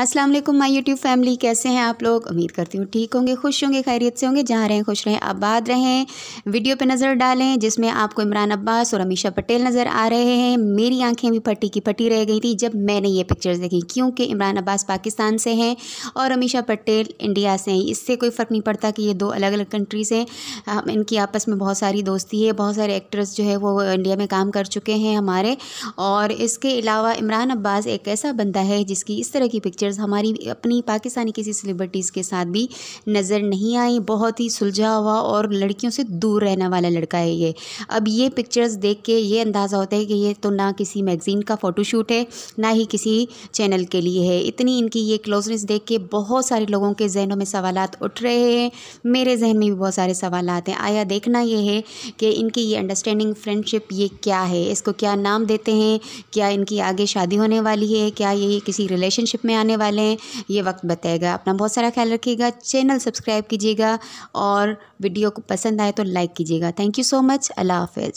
अस्सलाम वालेकुम my YouTube family कैसे हैं आप लोग उम्मीद करती हूँ ठीक होंगे खुश होंगे खैरियत से होंगे जहाँ रहें खुश रहें आबाद रहें वीडियो पे नज़र डालें जिसमें आपको इमरान अब्बास और अमीशा पटेल नज़र आ रहे हैं मेरी आंखें भी फटी की फटी रह गई थी जब मैंने ये पिक्चर्स देखी क्योंकि इमरान अब्बास पाकिस्तान से हैं और अमीशा पटेल इंडिया से हैं इससे कोई फ़र्क नहीं पड़ता कि ये दो अलग अलग कंट्रीज़ हैं इनकी आपस में बहुत सारी दोस्ती है बहुत सारे एक्टर्स जो है वो इंडिया में काम कर चुके हैं हमारे और इसके अलावा इमरान अब्बास एक ऐसा बंदा है जिसकी इस तरह की पिक्चर पिक्चर्स हमारी अपनी पाकिस्तानी किसी सेलिब्रिटीज़ के साथ भी नज़र नहीं आई बहुत ही सुलझा हुआ और लड़कियों से दूर रहने वाला लड़का है ये अब ये पिक्चर्स देख के ये अंदाज़ा होता है कि ये तो ना किसी मैगज़ीन का फ़ोटोशूट है ना ही किसी चैनल के लिए है इतनी इनकी ये क्लोजनेस देख के बहुत सारे लोगों के जहनों में सवाल उठ रहे हैं मेरे जहन में भी बहुत सारे सवाल हैं आया देखना ये है कि इनकी ये अंडरस्टैंडिंग फ्रेंडशिप ये क्या है इसको क्या नाम देते हैं क्या इनकी आगे शादी होने वाली है क्या ये किसी रिलेशनशिप में आने वाले हैं ये वक्त बताएगा अपना बहुत सारा ख्याल रखिएगा चैनल सब्सक्राइब कीजिएगा और वीडियो को पसंद आए तो लाइक कीजिएगा थैंक यू सो मच अल्लाह हाफिज़